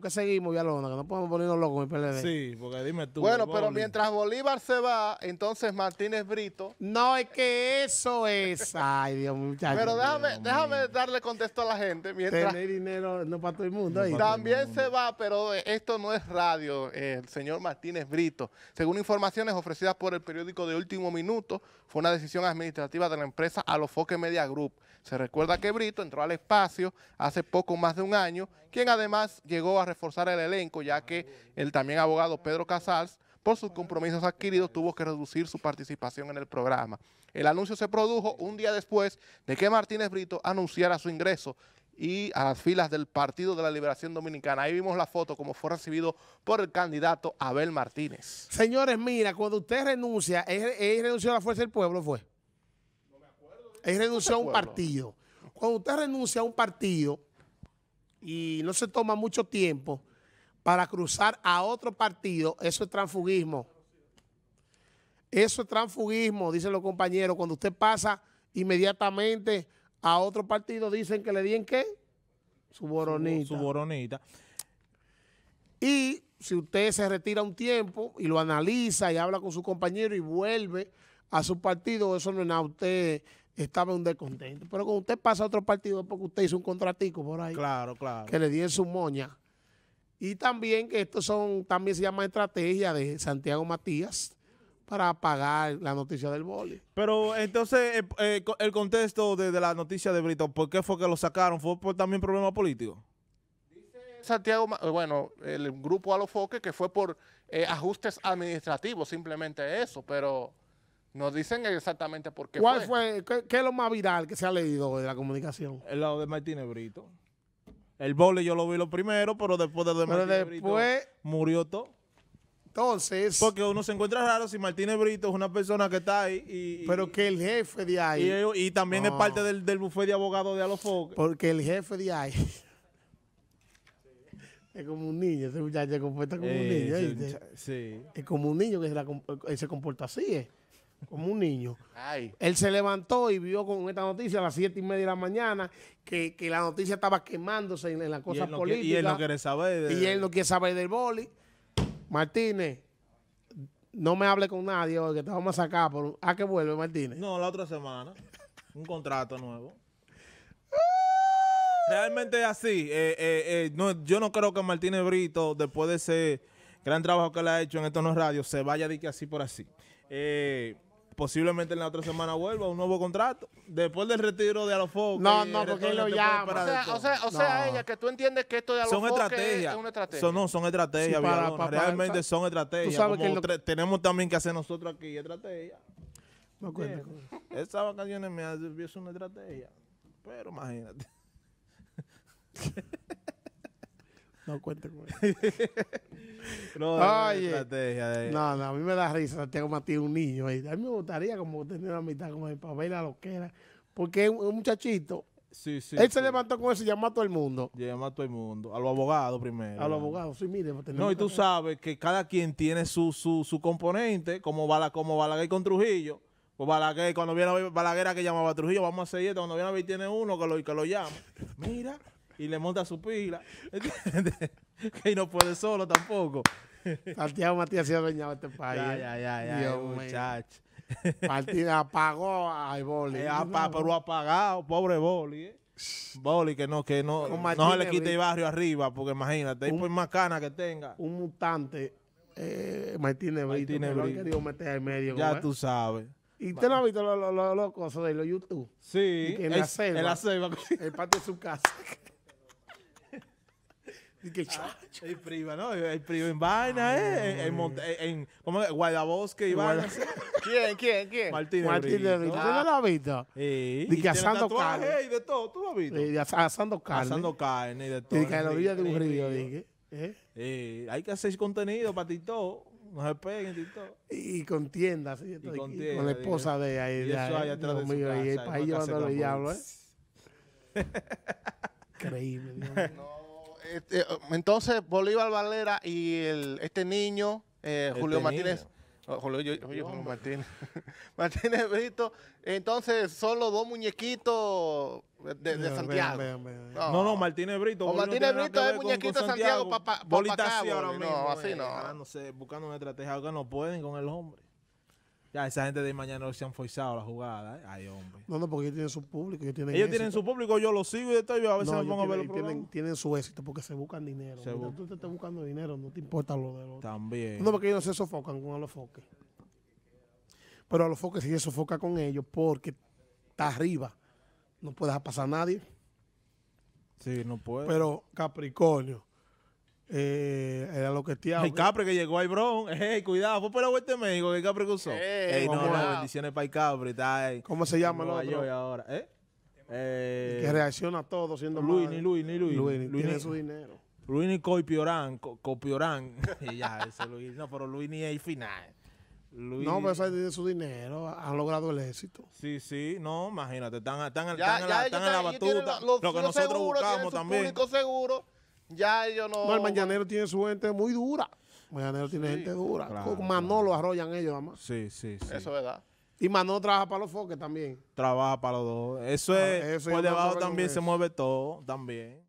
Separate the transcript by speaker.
Speaker 1: que seguimos, onda Que no podemos ponernos locos en PLD. Sí, porque dime tú. Bueno, pero mientras
Speaker 2: Bolívar se va, entonces Martínez Brito.
Speaker 1: No, es que eso es. Ay, Dios mío, Pero déjame, déjame
Speaker 2: darle contexto a la gente. Mientras... Tener
Speaker 1: dinero no para todo el mundo. también
Speaker 2: se va, pero esto no es radio. El señor Martínez Brito, según informaciones ofrecidas por el periódico de Último Minuto, fue una decisión administrativa de la empresa Alofoque Media Group. Se recuerda que Brito entró al espacio hace poco más de un año, quien además llegó a reforzar el elenco, ya que el también abogado Pedro Casals, por sus compromisos adquiridos, tuvo que reducir su participación en el programa. El anuncio se produjo un día después de que Martínez Brito anunciara su ingreso y a las filas del Partido de la Liberación Dominicana. Ahí vimos la foto como fue recibido por el candidato Abel Martínez. Señores, mira, cuando
Speaker 1: usted renuncia, es renunció a la Fuerza del Pueblo, ¿fue? No me acuerdo. renunció a un partido. Cuando usted renuncia a un partido, y no se toma mucho tiempo para cruzar a otro partido, eso es transfugismo. Eso es transfugismo, dicen los compañeros. Cuando usted pasa inmediatamente a otro partido, dicen que le en qué? Su boronita. su boronita. Y si usted se retira un tiempo y lo analiza y habla con su compañero y vuelve a su partido, eso no es nada. Usted estaba un descontento. Pero cuando usted pasa a otro partido porque usted hizo un contratico por ahí. Claro, claro. Que le di en su moña. Y también que esto son, también se llama estrategia de Santiago Matías para apagar la noticia del boli. Pero entonces, eh, eh, el contexto de,
Speaker 3: la noticia de Brito, ¿por qué fue que lo sacaron? ¿Fue por también problema político?
Speaker 2: Dice Santiago, eh, bueno, el grupo a los foques, que fue por ajustes administrativos, simplemente eso, pero nos dicen exactamente por qué ¿Cuál
Speaker 1: fue? qué, es lo más viral que se ha leído de la
Speaker 3: comunicación? El lado de Martínez Brito. El vole yo lo vi lo primero, pero después de, de Martínez después, murió todo. Entonces. Porque uno se encuentra raro si Martínez Brito es una persona que está ahí. pero que el jefe de ahí. Y, también es parte del, buffet bufete de abogado de Alofoque.
Speaker 1: Porque el jefe de ahí. Es como un niño, ese muchacho se comporta como un eh, niño. Es como un niño que se, eh, se comporta así. ¿eh? como un niño. Él se levantó y vio con esta noticia a las siete y media de la mañana que, la noticia estaba quemándose en, la las cosas políticas. y él no quiere saber. De... Y él no quiere saber del boli. Martínez, no me hable con nadie porque que te vamos a sacar. ¿A ah, qué vuelve Martínez?
Speaker 3: No, la otra semana. Un contrato nuevo. Ah. Realmente es así. Eh, eh, eh, yo no creo que Martínez Brito, después de ese gran trabajo que le ha hecho en estos no radio, se vaya de que así por así posiblemente en la otra semana vuelva un nuevo contrato. Después del retiro de Alofoque. No, no, porque lo este llama. O sea, ella,
Speaker 2: que tú entiendes que esto de Alofoque es una estrategia. Son, no, son estrategias, Realmente son estrategias. Tú tenemos
Speaker 3: también que hacer nosotros aquí estrategias. Esas vacaciones me servido es una estrategia.
Speaker 1: Pero imagínate. No cuente con no, estrategia de... no, no, a mí me da risa Santiago Matías, un niño. Ahí. A mí me gustaría como tener una mitad como el papel la lo Porque es un, muchachito. Sí, sí. Él se levantó con eso y
Speaker 3: llamó a todo el mundo. Llamó a todo el mundo. A los abogados primero. A los
Speaker 1: abogados, sí, mire. Pues no, y tú
Speaker 3: sabes que cada quien tiene su, componente, como, como Balaguer con Trujillo. Pues Balaguer, cuando viene Balaguer que llamaba a Trujillo, vamos a seguir Cuando viene a ver, tiene uno que lo, que lo llama. Mira, y le monta su pila.
Speaker 1: Y no puede solo tampoco. Santiago Matías se ha dañado este país. Ya, eh. ya, ya, ya. Eh, muchacho. Partida apagó al boli. Eh, pero apagado,
Speaker 3: pobre boli, eh. Boli que no, que no, no le quite el barrio arriba, porque imagínate, un,
Speaker 1: por más cana que tenga. Un mutante, eh, Martínez Brito, Martínez lo han querido meter medio. Ya tú sabes. ¿Y usted no ha visto los locos de los YouTube? Sí. en, el, la selva. En la selva. el patio de su casa. que ah,
Speaker 3: chacho. Ah, el priva, ¿no? El priva en vaina, ¿eh? En, en, en, ¿Cómo Guardabosque y vaina. ¿Quién, quién, quién? Martín Martín de ¿Tú no lo has visto? Sí. Y que asando carne. Y de todo, ¿tú lo has visto? Y
Speaker 1: asando carne. Asando carne y de todo. Y que a la orilla de un río, dije. ¿Eh?
Speaker 3: Eh, hay que hacer contenido para todo No se peguen, Tito. Y, y con
Speaker 1: tiendas. ¿sí? con, la esposa de ahí. Y eso allá atrás de su el país diablo, ¿eh? Increíble. No. Este, eh, entonces
Speaker 2: Bolívar Valera y el, este niño, eh, este Julio Martínez. Oh, Julio, Martínez. Martínez Brito. Entonces son los dos muñequitos de, Santiago.
Speaker 1: no. no, Martínez
Speaker 2: Brito. O Martínez Brito es muñequito de Santiago, Santiago para pa, así eh, no.
Speaker 3: Ah, buscando una estrategia que no pueden con el hombre. Ya, esa gente de mañana se han forzado la jugada. ¿eh? Ay, hombre.
Speaker 1: No, no, porque ellos tienen su público. Ellos tienen, su público, yo los sigo y yo a veces no, me pongo a ver los tienen, tienen su éxito porque se buscan dinero. Se tú te estás buscando dinero, no te importa lo de los También. No, porque ellos no se sofocan con los foques. Pero a los foques sí se sofoca con ellos porque está arriba. No puedes pasar a nadie.
Speaker 3: Sí, no puede. Pero
Speaker 1: Capricornio, eh, era lo que tía. El Capre
Speaker 3: que llegó ahí, bro. Hey, cuidado, fue por la vuelta de México que el Capre cruzó. Hey, no, no, bendiciones para el Capre. Está, ¿Cómo se llama el otro? ahora, ¿eh? Eh, que reacciona
Speaker 1: a todo siendo Luis, ni Luis, ni Luis. Luis, Luis tiene ni, su dinero.
Speaker 3: Luis ni Copiorán, co, Copiorán. y ya, ese Luis. No, pero Luis ni el final. Luis. No, pero
Speaker 1: eso de su dinero, ha logrado el éxito.
Speaker 3: Sí, sí, no, imagínate, están, están, ya, están, en,
Speaker 1: la, están en la, batuta. lo que nosotros buscamos también.
Speaker 2: Público seguro ya ellos no... No, el
Speaker 1: Mañanero tiene su gente muy dura. Mañanero tiene gente dura. Manolo arrollan ellos, además.
Speaker 3: Sí, sí, sí. Eso
Speaker 1: es verdad. Y Manolo trabaja para los foques también.
Speaker 3: Trabaja para los dos. Eso ah, es... por debajo también se mueve todo, también.